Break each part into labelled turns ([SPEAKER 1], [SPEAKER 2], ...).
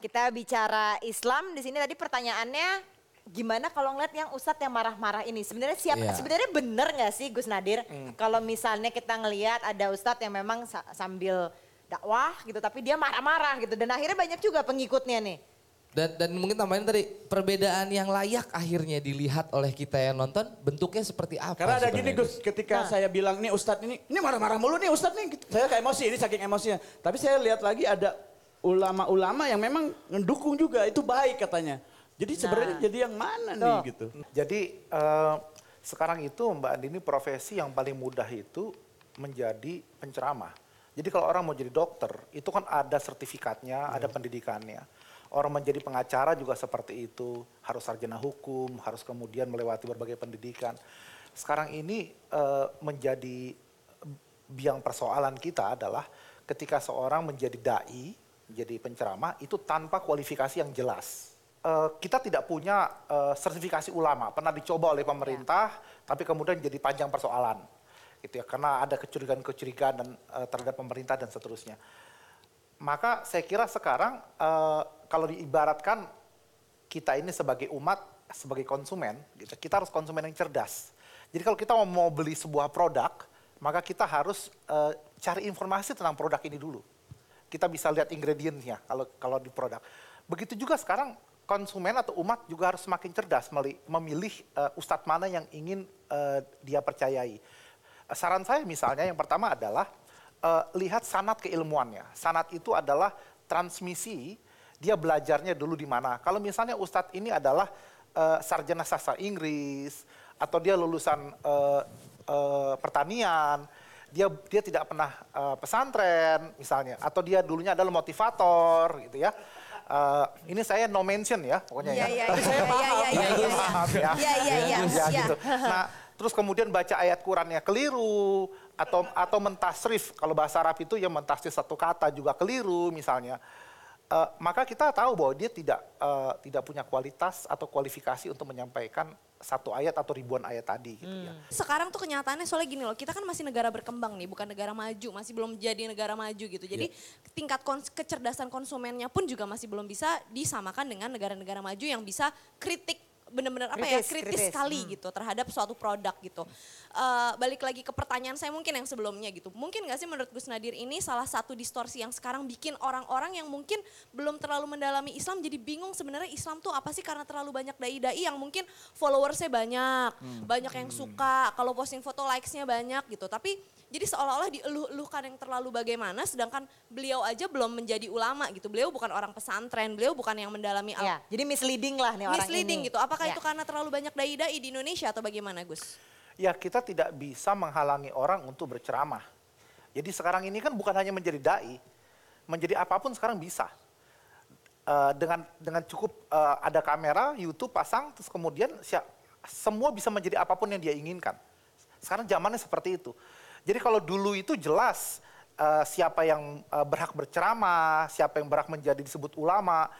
[SPEAKER 1] Kita bicara Islam di sini tadi pertanyaannya gimana kalau ngeliat yang ustadz yang marah-marah ini sebenarnya siap yeah. sebenarnya bener nggak sih Gus Nadir mm. kalau misalnya kita ngelihat ada ustadz yang memang sa sambil dakwah gitu tapi dia marah-marah gitu dan akhirnya banyak juga pengikutnya nih dan, dan mungkin tambahin tadi perbedaan yang layak akhirnya dilihat oleh kita yang nonton bentuknya seperti apa karena ada gini Gus ketika nah. saya bilang nih Ustadz ini ini marah-marah mulu nih Ustadz nih saya kayak emosi ini saking emosinya tapi saya lihat lagi ada ulama-ulama yang memang mendukung juga itu baik katanya. Jadi sebenarnya nah. jadi yang mana nih Tuh. gitu. Jadi uh, sekarang itu Mbak Andini profesi yang paling mudah itu menjadi penceramah. Jadi kalau orang mau jadi dokter itu kan ada sertifikatnya, hmm. ada pendidikannya. Orang menjadi pengacara juga seperti itu, harus sarjana hukum, harus kemudian melewati berbagai pendidikan. Sekarang ini uh, menjadi eh, biang persoalan kita adalah ketika seorang menjadi dai jadi penceramah itu tanpa kualifikasi yang jelas. Uh, kita tidak punya uh, sertifikasi ulama, pernah dicoba oleh pemerintah, ya. tapi kemudian jadi panjang persoalan, gitu ya, karena ada kecurigaan-kecurigaan dan uh, terhadap pemerintah dan seterusnya. Maka saya kira sekarang uh, kalau diibaratkan kita ini sebagai umat, sebagai konsumen, gitu, kita harus konsumen yang cerdas. Jadi kalau kita mau beli sebuah produk, maka kita harus uh, cari informasi tentang produk ini dulu kita bisa lihat ingredientnya kalau kalau di produk. Begitu juga sekarang konsumen atau umat juga harus semakin cerdas memilih uh, ustadz mana yang ingin uh, dia percayai. Saran saya misalnya yang pertama adalah uh, lihat sanat keilmuannya. Sanat itu adalah transmisi dia belajarnya dulu di mana. Kalau misalnya ustadz ini adalah uh, sarjana sastra Inggris atau dia lulusan uh, uh, pertanian dia dia tidak pernah uh, pesantren misalnya atau dia dulunya adalah motivator gitu ya uh, ini saya no mention ya pokoknya ya. Iya iya iya iya gitu. Nah, terus kemudian baca ayat Qurannya keliru atau atau mentasrif kalau bahasa Arab itu ya mentasrif satu kata juga keliru misalnya uh, maka kita tahu bahwa dia tidak uh, tidak punya kualitas atau kualifikasi untuk menyampaikan satu ayat atau ribuan ayat tadi gitu ya. hmm. ya. Sekarang tuh kenyataannya soalnya gini loh, kita kan masih negara berkembang nih, bukan negara maju, masih belum jadi negara maju gitu. Jadi yeah. tingkat kons kecerdasan konsumennya pun juga masih belum bisa disamakan dengan negara-negara maju yang bisa kritik benar-benar apa ya kritis, kritis. sekali hmm. gitu terhadap suatu produk gitu. Uh, balik lagi ke pertanyaan saya mungkin yang sebelumnya gitu. Mungkin nggak sih menurut Gus Nadir ini salah satu distorsi yang sekarang bikin orang-orang yang mungkin belum terlalu mendalami Islam jadi bingung sebenarnya Islam tuh apa sih karena terlalu banyak dai-dai yang mungkin followersnya banyak, hmm. banyak yang hmm. suka, kalau posting foto likesnya banyak gitu. Tapi jadi seolah-olah dieluh-eluhkan yang terlalu bagaimana sedangkan beliau aja belum menjadi ulama gitu. Beliau bukan orang pesantren, beliau bukan yang mendalami iya, al- ya, Jadi misleading lah nih orang misleading gitu. Apakah ya. itu karena terlalu banyak dai-dai di Indonesia atau bagaimana Gus? Ya kita tidak bisa menghalangi orang untuk berceramah. Jadi sekarang ini kan bukan hanya menjadi dai, menjadi apapun sekarang bisa. Uh, dengan dengan cukup uh, ada kamera, YouTube pasang, terus kemudian siap, semua bisa menjadi apapun yang dia inginkan. Sekarang zamannya seperti itu. Jadi kalau dulu itu jelas uh, siapa yang uh, berhak berceramah, siapa yang berhak menjadi disebut ulama,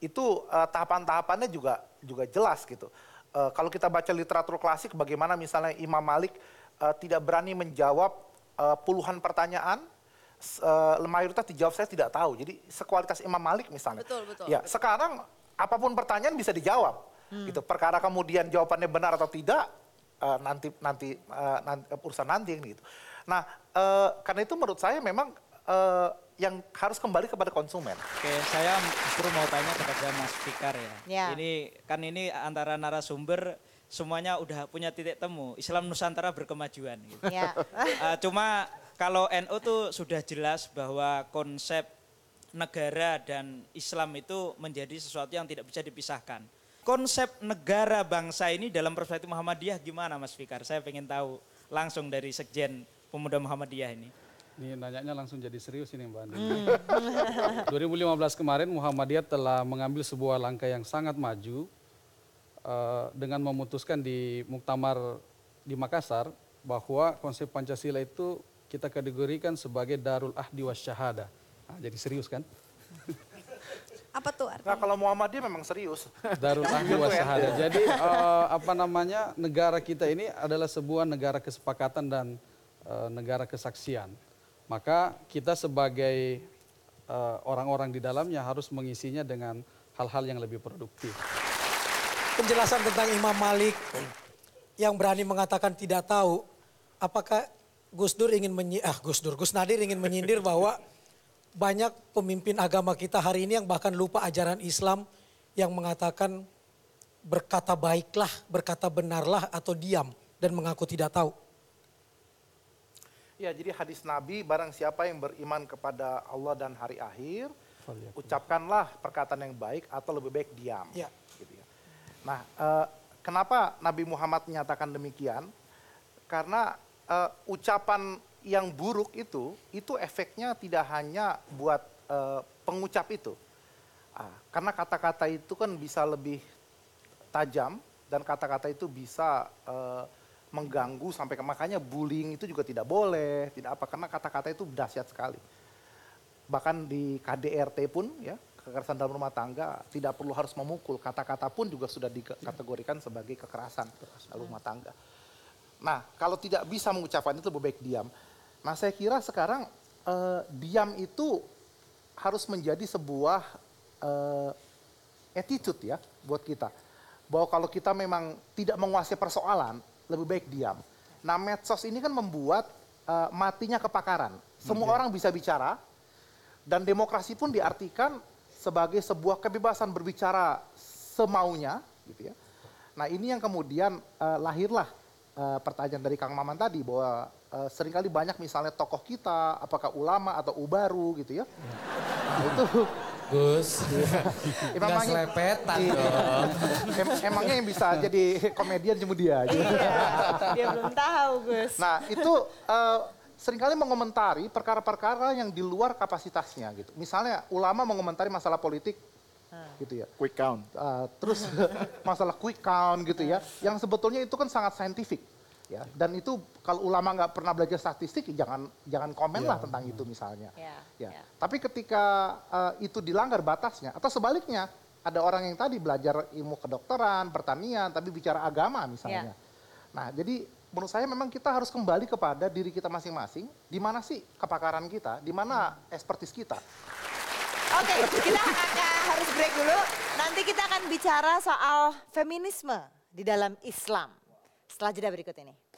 [SPEAKER 1] itu uh, tahapan-tahapannya juga juga jelas gitu. Uh, kalau kita baca literatur klasik, bagaimana misalnya Imam Malik uh, tidak berani menjawab uh, puluhan pertanyaan, uh, mayoritas dijawab saya tidak tahu. Jadi sekualitas Imam Malik misalnya. Betul betul. Ya betul. sekarang apapun pertanyaan bisa dijawab. Hmm. Gitu. Perkara kemudian jawabannya benar atau tidak uh, nanti nanti, uh, nanti urusan nanti gitu. Nah, eh, karena itu menurut saya memang eh, yang harus kembali kepada konsumen. Oke, saya justru mau tanya kepada Mas Fikar ya. ya. Ini kan ini antara narasumber semuanya udah punya titik temu. Islam Nusantara berkemajuan. Gitu. Ya. uh, cuma kalau NU tuh sudah jelas bahwa konsep negara dan Islam itu menjadi sesuatu yang tidak bisa dipisahkan. Konsep negara bangsa ini dalam perspektif Muhammadiyah gimana Mas Fikar? Saya pengen tahu langsung dari Sekjen pemuda Muhammadiyah ini? Ini nanyanya langsung jadi serius ini Mbak Andi. Hmm. 2015 kemarin Muhammadiyah telah mengambil sebuah langkah yang sangat maju uh, dengan memutuskan di Muktamar di Makassar bahwa konsep Pancasila itu kita kategorikan sebagai darul ahdi wasyahada. Nah, jadi serius kan? apa tuh artinya? Nah kalau Muhammadiyah memang serius. Darul ahdi wasyahada. Iya. Jadi uh, apa namanya negara kita ini adalah sebuah negara kesepakatan dan Eh, negara kesaksian. Maka kita sebagai eh, orang-orang di dalamnya harus mengisinya dengan hal-hal yang lebih produktif. Penjelasan tentang Imam Malik yang berani mengatakan tidak tahu, apakah Gus Dur ingin menyi ah Gus Dur, Gus Nadir ingin menyindir bahwa banyak pemimpin agama kita hari ini yang bahkan lupa ajaran Islam yang mengatakan berkata baiklah, berkata benarlah atau diam dan mengaku tidak tahu. Ya, jadi hadis Nabi, barang siapa yang beriman kepada Allah dan hari akhir, ucapkanlah perkataan yang baik atau lebih baik diam. Ya. Gitu ya. Nah, uh, kenapa Nabi Muhammad menyatakan demikian? Karena uh, ucapan yang buruk itu, itu efeknya tidak hanya buat uh, pengucap itu. Uh, karena kata-kata itu kan bisa lebih tajam dan kata-kata itu bisa... Uh, mengganggu sampai ke makanya bullying itu juga tidak boleh, tidak apa karena kata-kata itu dahsyat sekali. Bahkan di KDRT pun ya kekerasan dalam rumah tangga tidak perlu harus memukul, kata-kata pun juga sudah dikategorikan sebagai kekerasan dalam rumah tangga. Nah, kalau tidak bisa mengucapkan itu lebih baik diam. Nah, saya kira sekarang eh, diam itu harus menjadi sebuah eh, attitude ya buat kita. Bahwa kalau kita memang tidak menguasai persoalan, lebih baik diam. Nah medsos ini kan membuat uh, matinya kepakaran. Semua hmm, orang bisa bicara dan demokrasi pun diartikan sebagai sebuah kebebasan berbicara semaunya, gitu ya. Nah ini yang kemudian uh, lahirlah uh, pertanyaan dari Kang Maman tadi bahwa uh, seringkali banyak misalnya tokoh kita, apakah ulama atau ubaru gitu ya, iya. nah, itu bagus iya. Iya. Emang Nggak selepetan iya. dong. emangnya yang bisa jadi komedian cuma dia aja. dia belum tahu Gus. Nah itu uh, seringkali mengomentari perkara-perkara yang di luar kapasitasnya gitu. Misalnya ulama mengomentari masalah politik hmm. gitu ya. Quick count. Uh, terus masalah quick count gitu ya. Hmm. Yang sebetulnya itu kan sangat saintifik ya dan itu kalau ulama nggak pernah belajar statistik ya jangan jangan komen lah ya. tentang itu misalnya ya, ya. tapi ketika uh, itu dilanggar batasnya atau sebaliknya ada orang yang tadi belajar ilmu kedokteran pertanian tapi bicara agama misalnya nah jadi menurut saya memang kita harus kembali kepada diri kita masing-masing di mana sih kepakaran kita di mana ekspertis kita Oke, okay, kita akan harus break dulu. Nanti kita akan bicara soal feminisme di dalam Islam setelah jeda berikut ini.